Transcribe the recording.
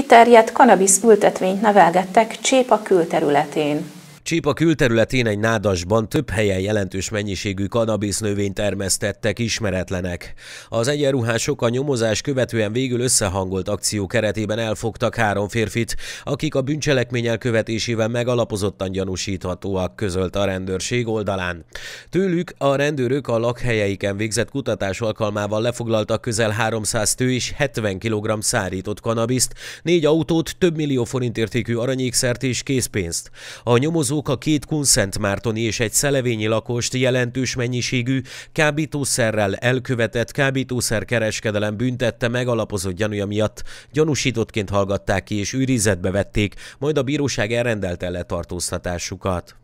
Kiterjedt kanabisz ültetvényt nevelgettek Csépa külterületén. Csípa külterületén egy nádasban több helyen jelentős mennyiségű kanabisz növényt termesztettek ismeretlenek. Az egyenruhások a nyomozás követően végül összehangolt akció keretében elfogtak három férfit, akik a bűncselekmény elkövetésével megalapozottan gyanúsíthatóak, közölt a rendőrség oldalán. Tőlük a rendőrök a lakhelyeiken végzett kutatás alkalmával lefoglaltak közel 300 tő és 70 kg szárított kanabiszt, négy autót, több millió forint értékű aranyékszert és készpénzt. A nyomozó Fogyasztók a két kunszentmártoni és egy szelevényi lakost jelentős mennyiségű kábítószerrel elkövetett kábítószerkereskedelem büntette megalapozott gyanúja miatt. Gyanúsítottként hallgatták ki és őrizetbe vették, majd a bíróság elrendelte letartóztatásukat.